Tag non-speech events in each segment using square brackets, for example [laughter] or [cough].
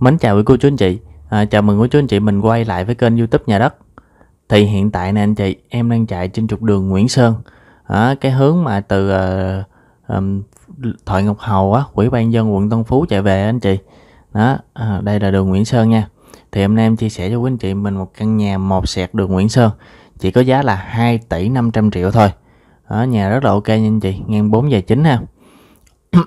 Mến chào quý cô chú anh chị, à, chào mừng quý chú anh chị mình quay lại với kênh youtube nhà đất Thì hiện tại nè anh chị, em đang chạy trên trục đường Nguyễn Sơn à, Cái hướng mà từ uh, um, Thoại Ngọc Hầu, á, Quỹ ban dân quận Tân Phú chạy về anh chị Đó, à, đây là đường Nguyễn Sơn nha Thì hôm nay em chia sẻ cho quý anh chị mình một căn nhà một sẹt đường Nguyễn Sơn Chỉ có giá là 2 tỷ 500 triệu thôi à, Nhà rất là ok nha anh chị, ngang 4 và 9 ha [coughs]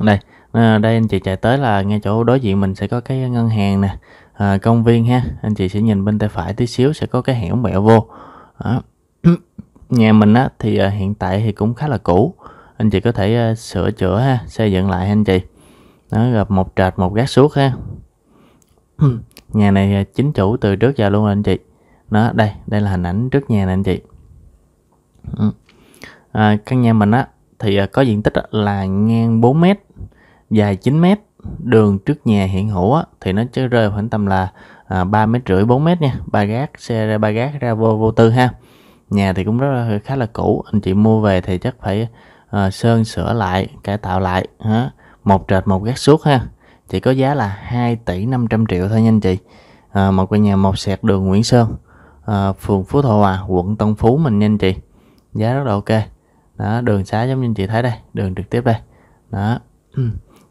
Đây à, đây anh chị chạy tới là ngay chỗ đối diện mình sẽ có cái ngân hàng nè à, công viên ha anh chị sẽ nhìn bên tay phải tí xíu sẽ có cái hẻo mẹo vô đó. [clears throat] nhà mình á thì à, hiện tại thì cũng khá là cũ anh chị có thể à, sửa chữa ha xây dựng lại anh chị nó gặp một trệt một gác suốt ha [clears throat] nhà này à, chính chủ từ trước giờ luôn anh chị nó đây đây là hình ảnh trước nhà này anh chị ừ. à, căn nhà mình á thì à, có diện tích là ngang 4 mét dài 9 mét đường trước nhà hiện hữu á, thì nó chỉ rơi khoảng tầm là à, 3 mét rưỡi 4 mét nha ba gác xe ra ba gác ra vô vô tư ha nhà thì cũng rất là khá là cũ anh chị mua về thì chắc phải à, sơn sửa lại cải tạo lại ha một trệt một gác suốt ha chỉ có giá là 2 tỷ 500 triệu thôi nha anh chị à, một căn nhà một sẹt đường Nguyễn Sơn à, phường Phú Thọ à quận Tân Phú mình nha anh chị giá rất là ok đó đường xá giống như anh chị thấy đây đường trực tiếp đây đó [clears throat]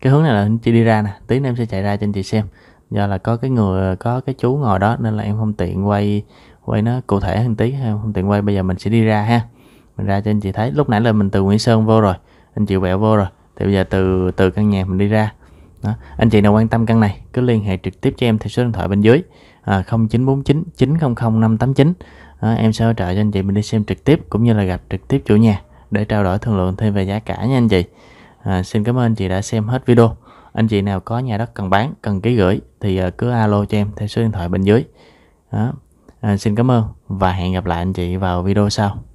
cái hướng này là chị đi ra nè tí nữa em sẽ chạy ra cho anh chị xem do là có cái người có cái chú ngồi đó nên là em không tiện quay quay nó cụ thể hơn tí em không tiện quay bây giờ mình sẽ đi ra ha mình ra cho anh chị thấy lúc nãy là mình từ Nguyễn Sơn vô rồi anh chị vẹo vô rồi thì bây giờ từ từ căn nhà mình đi ra đó. anh chị nào quan tâm căn này cứ liên hệ trực tiếp cho em theo số điện thoại bên dưới à, 0949 900 589 đó, em sẽ hỗ trợ cho anh chị mình đi xem trực tiếp cũng như là gặp trực tiếp chủ nhà để trao đổi thương lượng thêm về giá cả nha anh chị À, xin cảm ơn anh chị đã xem hết video. Anh chị nào có nhà đất cần bán, cần ký gửi thì à, cứ alo cho em theo số điện thoại bên dưới. Đó. À, xin cảm ơn và hẹn gặp lại anh chị vào video sau.